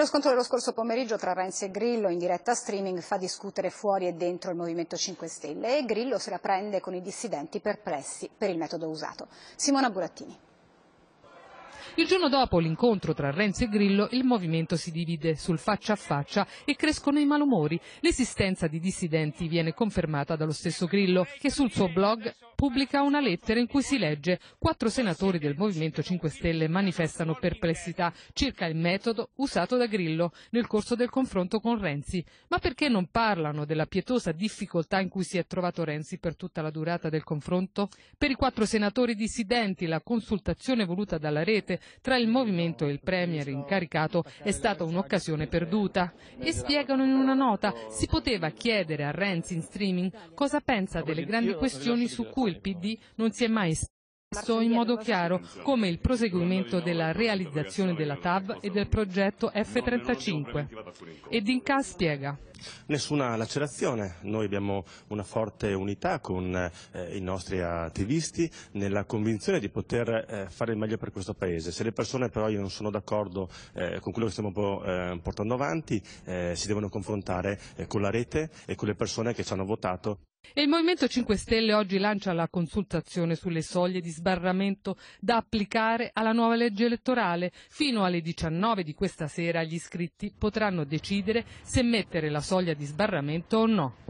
Nello scontro dello scorso pomeriggio tra Renzi e Grillo in diretta streaming fa discutere fuori e dentro il Movimento 5 Stelle e Grillo se la prende con i dissidenti perplessi per il metodo usato. Simona Burattini. Il giorno dopo l'incontro tra Renzi e Grillo il movimento si divide sul faccia a faccia e crescono i malumori. L'esistenza di dissidenti viene confermata dallo stesso Grillo che sul suo blog pubblica una lettera in cui si legge quattro senatori del Movimento 5 Stelle manifestano perplessità circa il metodo usato da Grillo nel corso del confronto con Renzi. Ma perché non parlano della pietosa difficoltà in cui si è trovato Renzi per tutta la durata del confronto? Per i quattro senatori dissidenti la consultazione voluta dalla rete tra il movimento e il premier incaricato è stata un'occasione perduta. E spiegano in una nota, si poteva chiedere a Renzi in streaming cosa pensa delle grandi questioni su cui il PD non si è mai espresso messo in modo chiaro come il proseguimento della realizzazione della TAV e del progetto F-35. E Dinca spiega. Nessuna lacerazione, noi abbiamo una forte unità con eh, i nostri attivisti nella convinzione di poter eh, fare il meglio per questo Paese. Se le persone però io non sono d'accordo eh, con quello che stiamo eh, portando avanti, eh, si devono confrontare eh, con la rete e con le persone che ci hanno votato il Movimento 5 Stelle oggi lancia la consultazione sulle soglie di sbarramento da applicare alla nuova legge elettorale. Fino alle 19 di questa sera gli iscritti potranno decidere se mettere la soglia di sbarramento o no.